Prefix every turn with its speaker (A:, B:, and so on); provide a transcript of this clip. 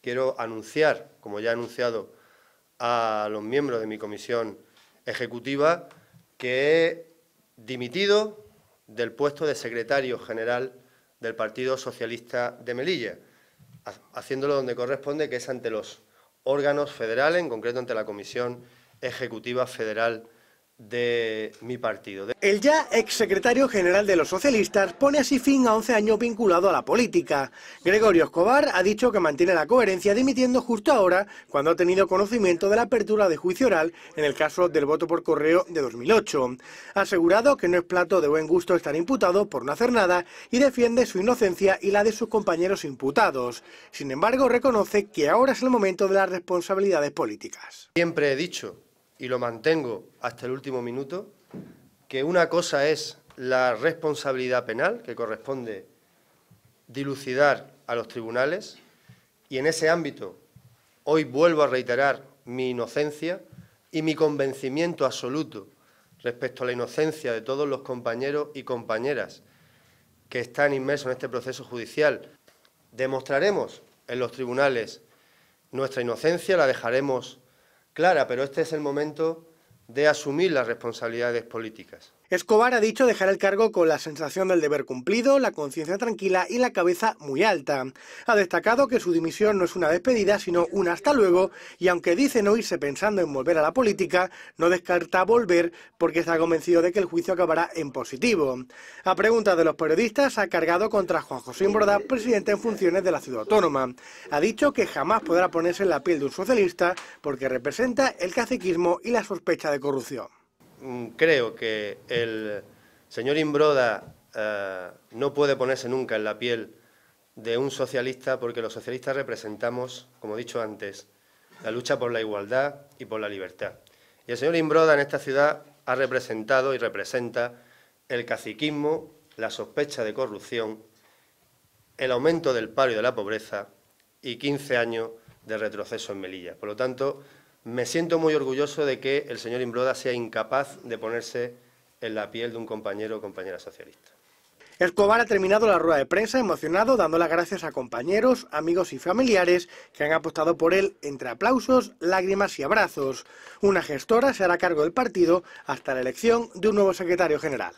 A: quiero anunciar, como ya he anunciado a los miembros de mi comisión ejecutiva, que he dimitido del puesto de secretario general del Partido Socialista de Melilla, haciéndolo donde corresponde, que es ante los órganos federales, en concreto ante la Comisión Ejecutiva Federal de mi partido.
B: El ya ex secretario general de los socialistas pone así fin a 11 años vinculado a la política. Gregorio Escobar ha dicho que mantiene la coherencia dimitiendo justo ahora cuando ha tenido conocimiento de la apertura de juicio oral en el caso del voto por correo de 2008. Ha asegurado que no es plato de buen gusto estar imputado por no hacer nada y defiende su inocencia y la de sus compañeros imputados. Sin embargo, reconoce que ahora es el momento de las responsabilidades políticas. Siempre he dicho
A: y lo mantengo hasta el último minuto, que una cosa es la responsabilidad penal, que corresponde dilucidar a los tribunales, y en ese ámbito hoy vuelvo a reiterar mi inocencia y mi convencimiento absoluto respecto a la inocencia de todos los compañeros y compañeras que están inmersos en este proceso judicial. Demostraremos en los tribunales nuestra inocencia, la dejaremos clara, pero este es
B: el momento de asumir las responsabilidades
A: políticas.
B: Escobar ha dicho dejar el cargo con la sensación del deber cumplido, la conciencia tranquila y la cabeza muy alta. Ha destacado que su dimisión no es una despedida, sino un hasta luego, y aunque dice no irse pensando en volver a la política, no descarta volver porque está convencido de que el juicio acabará en positivo. A preguntas de los periodistas, ha cargado contra Juan José Imbroda, presidente en funciones de la ciudad autónoma. Ha dicho que jamás podrá ponerse en la piel de un socialista porque representa el caciquismo y la sospecha de corrupción.
A: Mm, creo que el señor Imbroda eh, no puede ponerse nunca en la piel de un socialista porque los socialistas representamos, como he dicho antes, la lucha por la igualdad y por la libertad. Y el señor Imbroda en esta ciudad ha representado y representa el caciquismo, la sospecha de corrupción, el aumento del paro y de la pobreza y 15 años de retroceso en Melilla. Por lo tanto, me siento muy orgulloso de que el señor Imbroda sea incapaz de ponerse en la piel de un compañero o compañera
B: socialista. Escobar ha terminado la rueda de prensa emocionado, dando las gracias a compañeros, amigos y familiares que han apostado por él entre aplausos, lágrimas y abrazos. Una gestora se hará cargo del partido hasta la elección de un nuevo secretario general.